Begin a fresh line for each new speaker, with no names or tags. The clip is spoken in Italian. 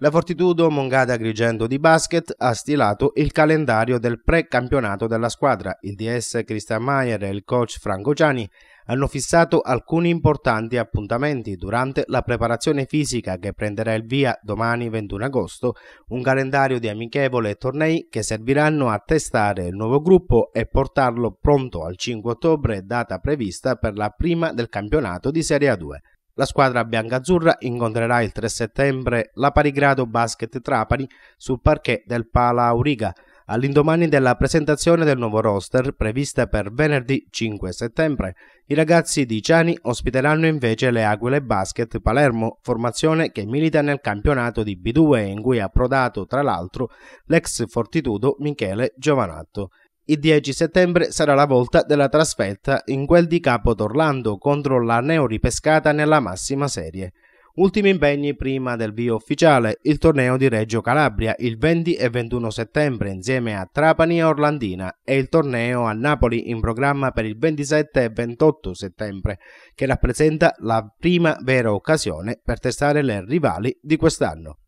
La Fortitudo Mongata Grigendo di basket ha stilato il calendario del pre-campionato della squadra. Il DS Christian Mayer e il coach Franco Gianni hanno fissato alcuni importanti appuntamenti durante la preparazione fisica che prenderà il via domani 21 agosto, un calendario di amichevole e tornei che serviranno a testare il nuovo gruppo e portarlo pronto al 5 ottobre, data prevista per la prima del campionato di Serie A2. La squadra biancazzurra incontrerà il 3 settembre la Parigrado Basket Trapani sul parquet del Pala Auriga all'indomani della presentazione del nuovo roster prevista per venerdì 5 settembre. I ragazzi di Ciani ospiteranno invece le Aquile Basket Palermo, formazione che milita nel campionato di B2 in cui ha approdato tra l'altro l'ex Fortitudo Michele Giovanatto. Il 10 settembre sarà la volta della trasferta in quel di Capo d'Orlando contro la Neo ripescata nella massima serie. Ultimi impegni prima del via ufficiale, il torneo di Reggio Calabria il 20 e 21 settembre insieme a Trapani e Orlandina e il torneo a Napoli in programma per il 27 e 28 settembre, che rappresenta la prima vera occasione per testare le rivali di quest'anno.